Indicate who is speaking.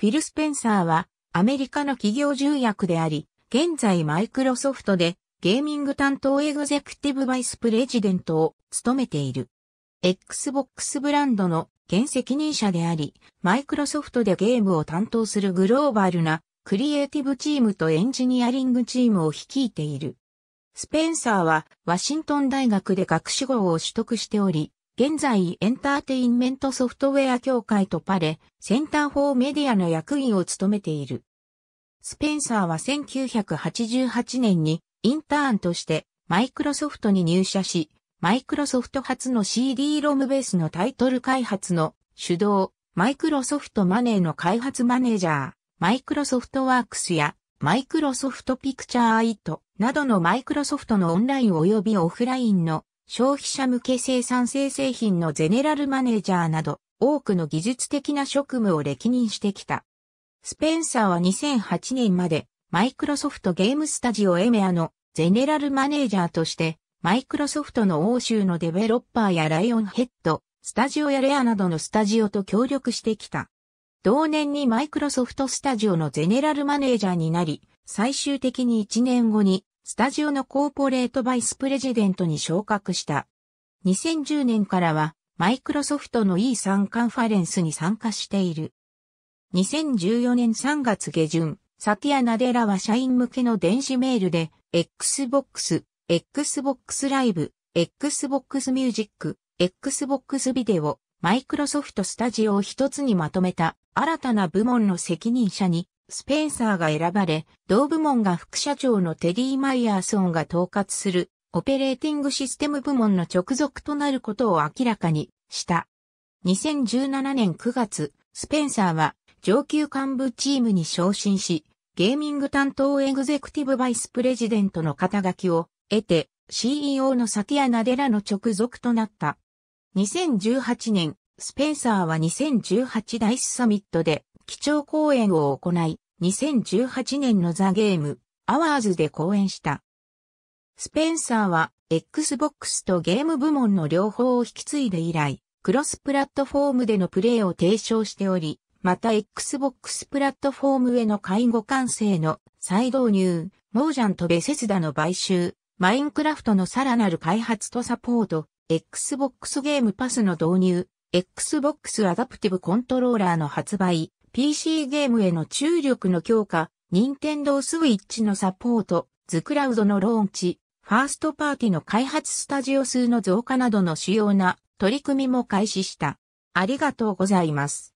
Speaker 1: フィル・スペンサーはアメリカの企業重役であり、現在マイクロソフトでゲーミング担当エグゼクティブバイスプレジデントを務めている。Xbox ブランドの現責任者であり、マイクロソフトでゲームを担当するグローバルなクリエイティブチームとエンジニアリングチームを率いている。スペンサーはワシントン大学で学士号を取得しており、現在エンターテインメントソフトウェア協会とパレ、センターフォーメディアの役員を務めている。スペンサーは1988年にインターンとしてマイクロソフトに入社し、マイクロソフト初の CD ロムベースのタイトル開発の主導、マイクロソフトマネーの開発マネージャー、マイクロソフトワークスやマイクロソフトピクチャーアイトなどのマイクロソフトのオンライン及びオフラインの消費者向け生産性製品のゼネラルマネージャーなど、多くの技術的な職務を歴任してきた。スペンサーは2008年まで、マイクロソフトゲームスタジオエメアのゼネラルマネージャーとして、マイクロソフトの欧州のデベロッパーやライオンヘッド、スタジオやレアなどのスタジオと協力してきた。同年にマイクロソフトスタジオのゼネラルマネージャーになり、最終的に1年後にスタジオのコーポレートバイスプレジデントに昇格した。2010年からは、マイクロソフトの E3 カンファレンスに参加している。2014年3月下旬、サティア・ナデラは社員向けの電子メールで、Xbox、Xbox Live、Xbox Music、Xbox Video、マイクロソフトスタジオを一つにまとめた新たな部門の責任者にスペンサーが選ばれ、同部門が副社長のテディ・マイヤーソンが統括するオペレーティングシステム部門の直属となることを明らかにした。2017年9月、スペンサーは上級幹部チームに昇進し、ゲーミング担当エグゼクティブバイスプレジデントの肩書きを得て CEO のサティア・ナデラの直属となった。2018年、スペンサーは2018ダイスサミットで基調講演を行い、2018年のザ・ゲーム、アワーズで講演した。スペンサーは、Xbox とゲーム部門の両方を引き継いで以来、クロスプラットフォームでのプレイを提唱しており、また Xbox プラットフォームへの介護完成の再導入、モージャンとベセスダの買収、マインクラフトのさらなる開発とサポート、Xbox ゲームパスの導入、Xbox アダプティブコントローラーの発売、PC ゲームへの注力の強化、任天堂スイッチのサポート、ズクラウドのローンチ、ファーストパーティの開発スタジオ数の増加などの主要な取り組みも開始した。ありがとうございます。